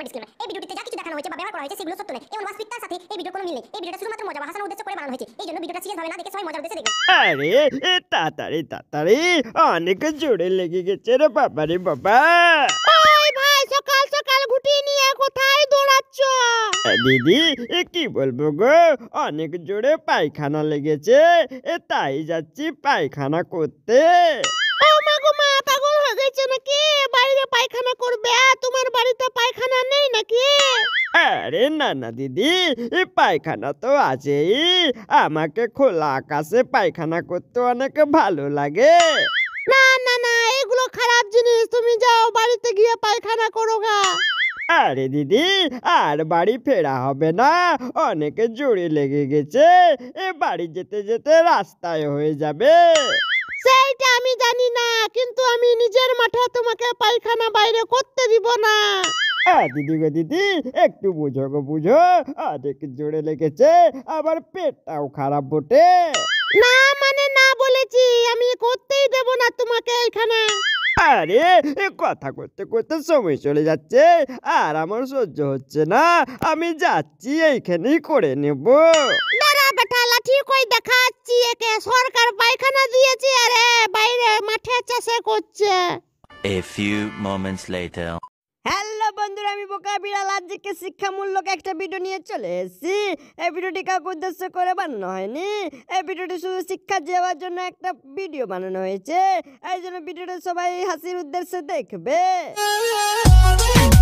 disclaimer disclaimer এই ভিডিওটিতে যা কিছু দেখানো হয়েছে বা ব্যবহার করা হয়েছে সেগুলো সত্য নয় এবং বাস্তবিকতার সাথে এই ভিডিও কোনো মিল নেই এই ভিডিওটা শুধুমাত্র মজা বা হাসানোর উদ্দেশ্যে করে বানানো হয়েছে এই জন্য ভিডিওটা সিরিয়াস ভাবে না দেখে সবাই মজার উদ্দেশ্যে দেখবেন আরে এ তাড়াতাড়ি তাড়াতাড়ি অনেক জোরে লেগে গেছে রে বাবা রে বাবা ভাই ভাই সকাল সকাল গুটি নিয়ে কোথায় দৌড়াচ্ছ দিদি এ কি বলবো গো অনেক জোরে পায়খানা লেগেছে এ তাই যাচ্ছি পায়খানা করতে ও মা গো মা পাগল হয়ে গেছে নাকি বাইরে পায়খানা করবে আরে না না দিদি পায়খানা তো আছেই আমাকে খোলা আকাশে পায়খানা করতে অনেক ভালো লাগে না না না এগুলো খারাপ জিনিস তুমি যাও বাড়িতে গিয়ে পায়খানা করো গা আরে দিদি আর বাড়ি ফেরা হবে না অনেকে জোরে লেগে গেছে এ বাড়ি যেতে যেতে রাস্তায় হয়ে যাবে সেইটা আমি জানি না কিন্তু আমি নিজের মাঠে তোমাকে পায়খানা বাইরে করতে দিব না দিদি গো দিদি একটু বুঝো গো বুঝো অনেক জোরে লেগেছে আবার পেটটাও খারাপ বটে না মানে না বলেছি আমি করতেই দেব না তোমাকে এখানে আরে কথা করতে করতে সময় চলে যাচ্ছে আর আমার সহ্য হচ্ছে না আমি যাচ্ছি এইখানেই করে নেব দেখাচ্ছি একে সরকার পায়খানা দিয়েছে আরে বাইরে মাঠে চাষে করছে A few moments later আমি বোকা বিড়াল আজকে শিক্ষামূলক একটা ভিডিও নিয়ে চলে এসেছি এই ভিডিওটি কাউকে উদ্দেশ্য করে বানানো হয়নি এই ভিডিওটি শুধু শিক্ষা দেওয়ার জন্য একটা ভিডিও বানানো হয়েছে এই জন্য ভিডিওটা সবাই হাসির উদ্দেশ্যে দেখবে